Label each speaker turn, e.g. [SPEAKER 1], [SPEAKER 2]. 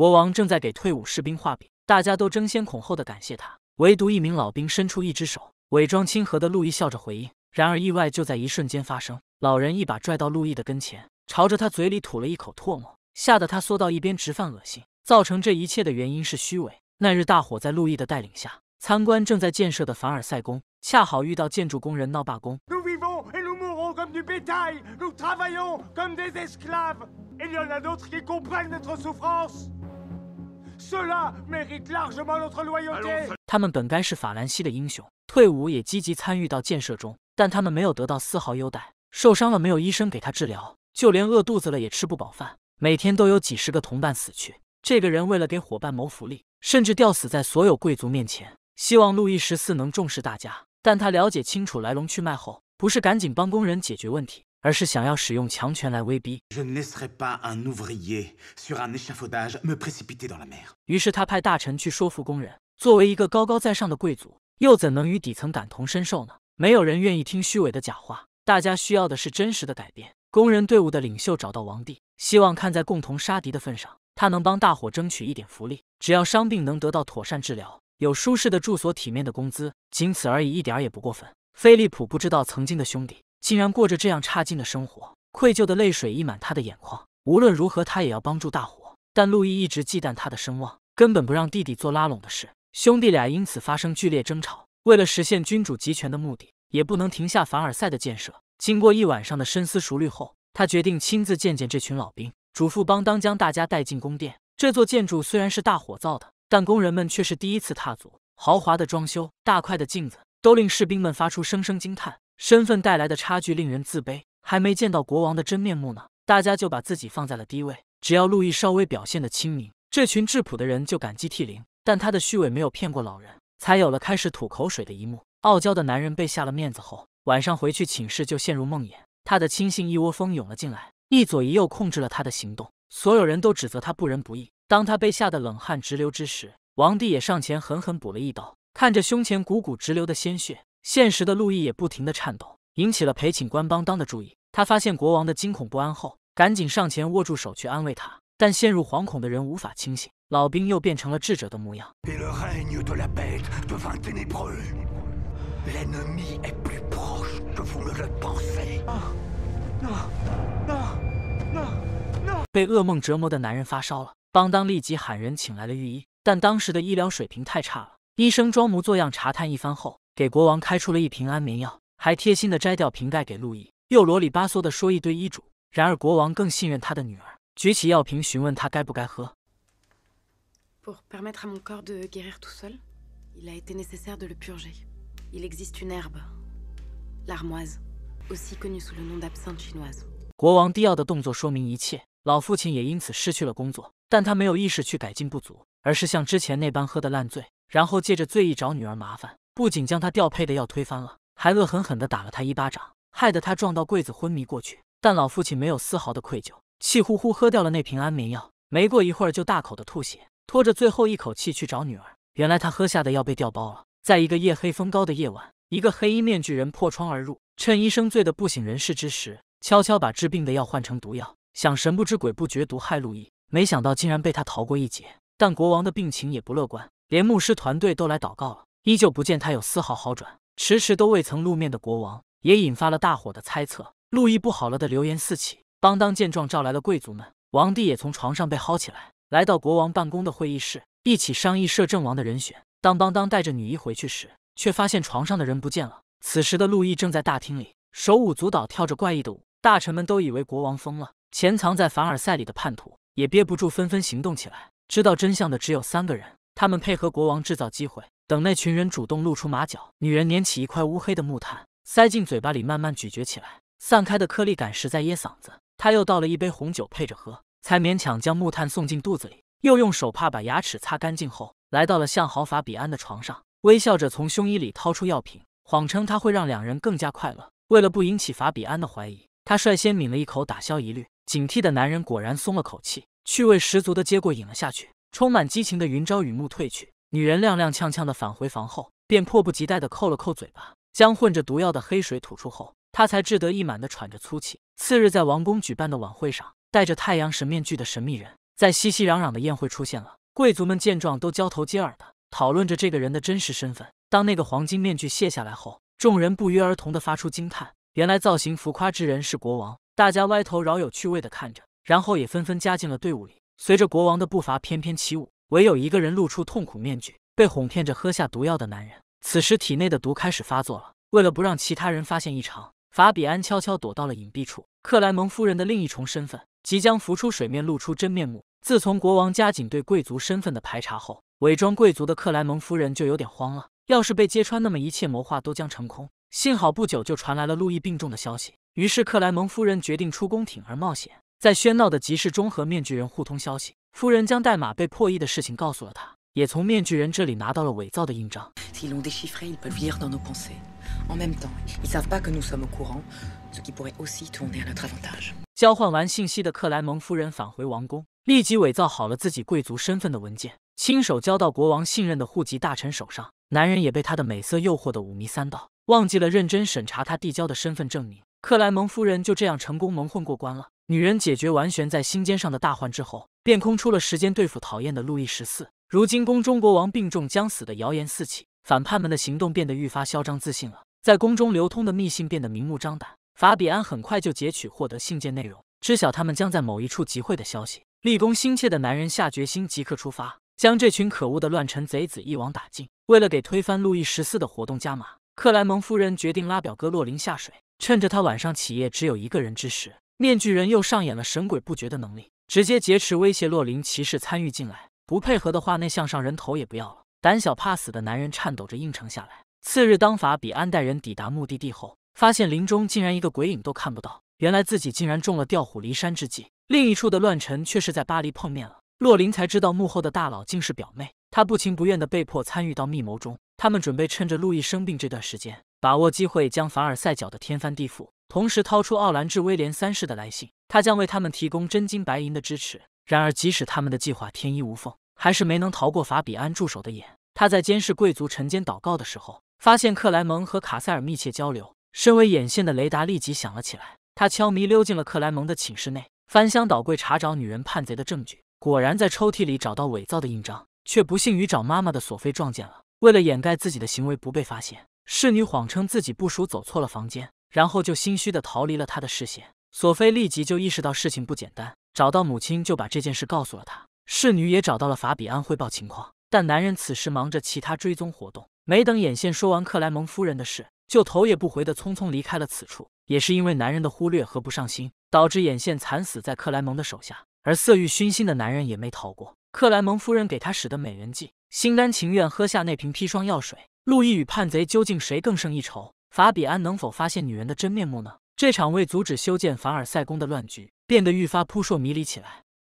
[SPEAKER 1] 国王正在给退伍士兵画饼，大家都争先恐后的感谢他，唯独一名老兵伸出一只手，伪装亲和的路易笑着回应。然而意外就在一瞬间发生，老人一把拽到路易的跟前，朝着他嘴里吐了一口唾沫，吓得他缩到一边直犯恶心。造成这一切的原因是虚伪。那日大伙在路易的带领下参观正在建设的凡尔赛宫，恰好遇到建筑工人闹罢工。他们本该是法兰西的英雄，退伍也积极参与到建设中，但他们没有得到丝毫优待。受伤了没有医生给他治疗，就连饿肚子了也吃不饱饭。每天都有几十个同伴死去。这个人为了给伙伴谋福利，甚至吊死在所有贵族面前，希望路易十四能重视大家。但他了解清楚来龙去脉后，不是赶紧帮工人解决问题。而是想要使用强权来威逼。于是他派大臣去说服工人。作为一个高高在上的贵族，又怎能与底层感同身受呢？没有人愿意听虚伪的假话，大家需要的是真实的改变。工人队伍的领袖找到王帝，希望看在共同杀敌的份上，他能帮大伙争取一点福利。只要伤病能得到妥善治疗，有舒适的住所、体面的工资，仅此而已，一点也不过分。菲利普不知道曾经的兄弟。竟然过着这样差劲的生活，愧疚的泪水溢满他的眼眶。无论如何，他也要帮助大伙。但路易一直忌惮他的声望，根本不让弟弟做拉拢的事。兄弟俩因此发生剧烈争吵。为了实现君主集权的目的，也不能停下凡尔赛的建设。经过一晚上的深思熟虑后，他决定亲自见见这群老兵，嘱咐邦当将大家带进宫殿。这座建筑虽然是大火造的，但工人们却是第一次踏足。豪华的装修，大块的镜子，都令士兵们发出声声惊叹。身份带来的差距令人自卑，还没见到国王的真面目呢，大家就把自己放在了低位。只要路易稍微表现的亲民，这群质朴的人就感激涕零。但他的虚伪没有骗过老人，才有了开始吐口水的一幕。傲娇的男人被下了面子后，晚上回去寝室就陷入梦魇。他的亲信一窝蜂涌了进来，一左一右控制了他的行动。所有人都指责他不仁不义。当他被吓得冷汗直流之时，王帝也上前狠狠补了一刀，看着胸前汩汩直流的鲜血。现实的路易也不停的颤抖，引起了陪寝官邦当的注意。他发现国王的惊恐不安后，赶紧上前握住手去安慰他。但陷入惶恐的人无法清醒，老兵又变成了智者的模样。被噩梦折磨的男人发烧了，邦当立即喊人请来了御医。但当时的医疗水平太差了，医生装模作样查探一番后。给国王开出了一瓶安眠药，还贴心地摘掉瓶盖给路易，又啰里吧嗦地说一堆医嘱。然而，国王更信任他的女儿，举起药瓶询问他该不该喝。国王低傲的动作说明一切。老父亲也因此失去了工作，但他没有意识去改进不足，而是像之前那般喝得烂醉，然后借着醉意找女儿麻烦。不仅将他调配的药推翻了，还恶狠狠地打了他一巴掌，害得他撞到柜子昏迷过去。但老父亲没有丝毫的愧疚，气呼呼喝掉了那瓶安眠药。没过一会儿就大口的吐血，拖着最后一口气去找女儿。原来他喝下的药被调包了。在一个夜黑风高的夜晚，一个黑衣面具人破窗而入，趁医生醉得不省人事之时，悄悄把治病的药换成毒药，想神不知鬼不觉毒害路易。没想到竟然被他逃过一劫。但国王的病情也不乐观，连牧师团队都来祷告了。依旧不见他有丝毫好转，迟迟都未曾露面的国王也引发了大伙的猜测。路易不好了的流言四起。邦当见状，召来了贵族们。王帝也从床上被薅起来，来到国王办公的会议室，一起商议摄政王的人选。当邦当带着女医回去时，却发现床上的人不见了。此时的路易正在大厅里手舞足蹈，跳着怪异的舞。大臣们都以为国王疯了，潜藏在凡尔赛里的叛徒也憋不住，纷纷行动起来。知道真相的只有三个人，他们配合国王制造机会。等那群人主动露出马脚，女人捻起一块乌黑的木炭，塞进嘴巴里，慢慢咀嚼起来。散开的颗粒感实在噎嗓子，她又倒了一杯红酒配着喝，才勉强将木炭送进肚子里。又用手帕把牙齿擦干净，后来到了向豪法比安的床上，微笑着从胸衣里掏出药品，谎称他会让两人更加快乐。为了不引起法比安的怀疑，他率先抿了一口，打消疑虑。警惕的男人果然松了口气，趣味十足的接过饮了下去。充满激情的云朝雨幕褪去。女人踉踉跄跄的返回房后，便迫不及待的扣了扣嘴巴，将混着毒药的黑水吐出后，她才志得意满的喘着粗气。次日，在王宫举办的晚会上，戴着太阳神面具的神秘人，在熙熙攘攘的宴会出现了。贵族们见状，都交头接耳的讨论着这个人的真实身份。当那个黄金面具卸下来后，众人不约而同的发出惊叹，原来造型浮夸之人是国王。大家歪头饶有趣味的看着，然后也纷纷加进了队伍里，随着国王的步伐翩翩起舞。唯有一个人露出痛苦面具，被哄骗着喝下毒药的男人，此时体内的毒开始发作了。为了不让其他人发现异常，法比安悄悄躲到了隐蔽处。克莱蒙夫人的另一重身份即将浮出水面，露出真面目。自从国王加紧对贵族身份的排查后，伪装贵族的克莱蒙夫人就有点慌了。要是被揭穿，那么一切谋划都将成空。幸好不久就传来了路易病重的消息，于是克莱蒙夫人决定出宫铤而冒险，在喧闹的集市中和面具人互通消息。夫人将代码被破译的事情告诉了他，也从面具人这里拿到了伪造的印章。交换完信息的克莱蒙夫人返回王宫，立即伪造好了自己贵族身份的文件，亲手交到国王信任的户籍大臣手上。男人也被她的美色诱惑的五迷三道，忘记了认真审查他递交的身份证明。克莱蒙夫人就这样成功蒙混过关了。女人解决完悬在心尖上的大患之后。便空出了时间对付讨厌的路易十四。如今宫中国王病重将死的谣言四起，反叛们的行动变得愈发嚣张自信了。在宫中流通的密信变得明目张胆，法比安很快就截取获得信件内容，知晓他们将在某一处集会的消息。立功心切的男人下决心即刻出发，将这群可恶的乱臣贼子一网打尽。为了给推翻路易十四的活动加码，克莱蒙夫人决定拉表哥洛林下水。趁着他晚上起夜只有一个人之时，面具人又上演了神鬼不觉的能力。直接劫持威胁洛林骑士参与进来，不配合的话，那项上人头也不要了。胆小怕死的男人颤抖着应承下来。次日，当法比安带人抵达目的地后，发现林中竟然一个鬼影都看不到，原来自己竟然中了调虎离山之计。另一处的乱臣却是在巴黎碰面了，洛林才知道幕后的大佬竟是表妹，他不情不愿的被迫参与到密谋中。他们准备趁着路易生病这段时间，把握机会将凡尔赛搅得天翻地覆，同时掏出奥兰治威廉三世的来信。他将为他们提供真金白银的支持。然而，即使他们的计划天衣无缝，还是没能逃过法比安助手的眼。他在监视贵族晨间祷告的时候，发现克莱蒙和卡塞尔密切交流。身为眼线的雷达立即响了起来。他悄咪溜进了克莱蒙的寝室内，翻箱倒柜查找女人叛贼的证据。果然，在抽屉里找到伪造的印章，却不幸与找妈妈的索菲撞见了。为了掩盖自己的行为不被发现，侍女谎称自己不熟走错了房间，然后就心虚的逃离了他的视线。索菲立即就意识到事情不简单，找到母亲就把这件事告诉了她。侍女也找到了法比安汇报情况，但男人此时忙着其他追踪活动，没等眼线说完克莱蒙夫人的事，就头也不回的匆匆离开了此处。也是因为男人的忽略和不上心，导致眼线惨死在克莱蒙的手下，而色欲熏心的男人也没逃过克莱蒙夫人给他使的美人计，心甘情愿喝下那瓶砒霜药水。路易与叛贼究竟谁更胜一筹？法比安能否发现女人的真面目呢？这场为阻止修建凡尔赛宫的乱局，变得愈发扑朔迷离起来。